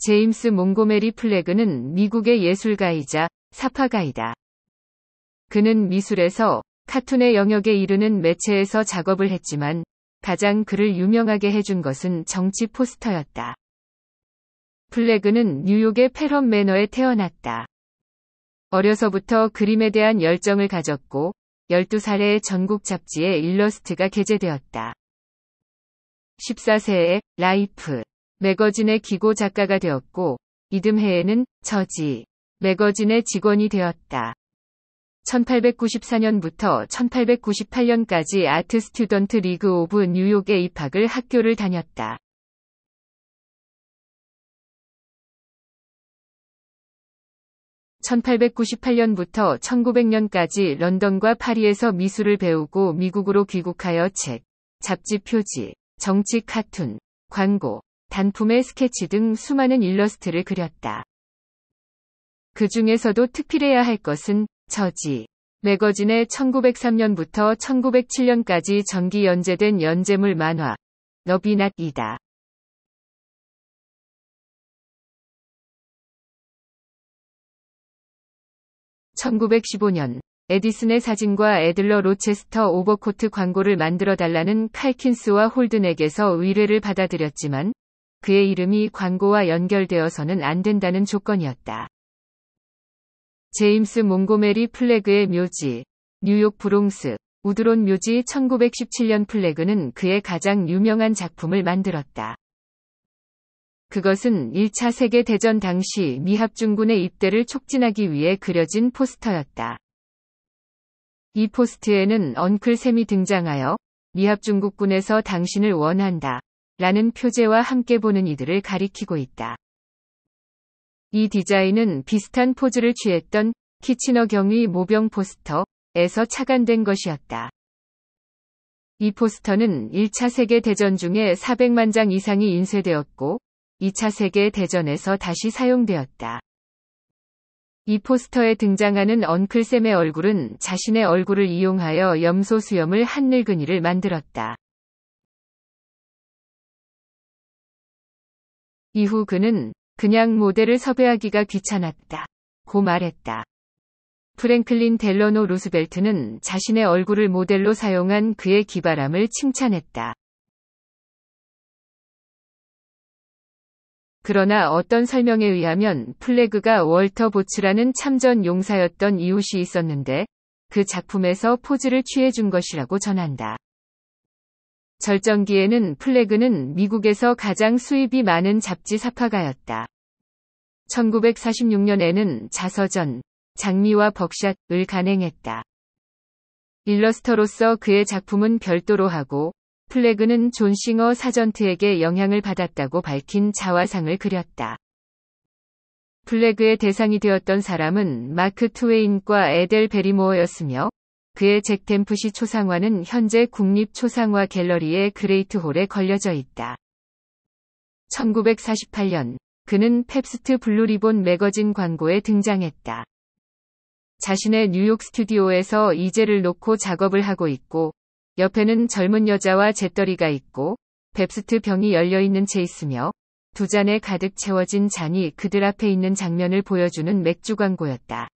제임스 몽고메리 플래그는 미국의 예술가이자 사파가이다. 그는 미술에서 카툰의 영역에 이르는 매체에서 작업을 했지만 가장 그를 유명하게 해준 것은 정치 포스터였다. 플래그는 뉴욕의 페럼 매너에 태어났다. 어려서부터 그림에 대한 열정을 가졌고 12살에 전국 잡지에 일러스트가 게재되었다. 14세에 라이프 매거진의 기고 작가가 되었고 이듬해에는 저지 매거진의 직원이 되었다. 1894년부터 1898년까지 아트 스튜던트 리그 오브 뉴욕에 입학을 학교를 다녔다. (1898년부터 1900년까지) 런던과 파리에서 미술을 배우고 미국으로 귀국하여 책, 잡지 표지, 정치 카툰, 광고, 단품의 스케치 등 수많은 일러스트를 그렸다. 그 중에서도 특필해야 할 것은 저지. 매거진에 1903년부터 1907년까지 정기 연재된 연재물 만화 너비낫이다. (1915년) 에디슨의 사진과 애들러 로체스터 오버코트 광고를 만들어 달라는 칼킨스와 홀든에게서 의뢰를 받아들였지만 그의 이름이 광고와 연결되어서는 안 된다는 조건이었다. 제임스 몽고메리 플래그의 묘지, 뉴욕 브롱스, 우드론 묘지 1917년 플래그는 그의 가장 유명한 작품을 만들었다. 그것은 1차 세계대전 당시 미합중군의 입대를 촉진하기 위해 그려진 포스터였다. 이 포스트에는 언클 샘이 등장하여 미합중국군에서 당신을 원한다. 라는 표제와 함께 보는 이들을 가리키고 있다. 이 디자인은 비슷한 포즈를 취했던 키치너 경위 모병 포스터에서 착안된 것이었다. 이 포스터는 1차 세계대전 중에 400만 장 이상이 인쇄되었고 2차 세계대전에서 다시 사용되었다. 이 포스터에 등장하는 언클샘의 얼굴은 자신의 얼굴을 이용하여 염소 수염을 한 늙은이를 만들었다. 이후 그는 그냥 모델을 섭외하기가 귀찮았다. 고 말했다. 프랭클린 델러노 루스벨트는 자신의 얼굴을 모델로 사용한 그의 기발함을 칭찬했다. 그러나 어떤 설명에 의하면 플래그가 월터 보츠라는 참전 용사였던 이웃이 있었는데 그 작품에서 포즈를 취해준 것이라고 전한다. 절정기에는 플래그는 미국에서 가장 수입이 많은 잡지 사파가였다. 1946년에는 자서전, 장미와 벅샷을 간행했다. 일러스터로서 그의 작품은 별도로 하고 플래그는 존 싱어 사전트에게 영향을 받았다고 밝힌 자화상을 그렸다. 플래그의 대상이 되었던 사람은 마크 트웨인과 에델 베리모어였으며 그의 잭템프시 초상화는 현재 국립초상화 갤러리의 그레이트홀에 걸려져 있다. 1948년, 그는 펩스트 블루리본 매거진 광고에 등장했다. 자신의 뉴욕 스튜디오에서 이제를 놓고 작업을 하고 있고, 옆에는 젊은 여자와 재떨이가 있고, 펩스트 병이 열려있는 채 있으며, 두 잔에 가득 채워진 잔이 그들 앞에 있는 장면을 보여주는 맥주 광고였다.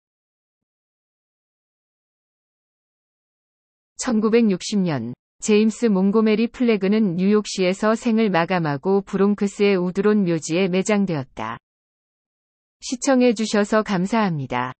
1960년 제임스 몽고메리 플래그는 뉴욕시에서 생을 마감하고 브롱크스의 우드론 묘지에 매장되었다. 시청해주셔서 감사합니다.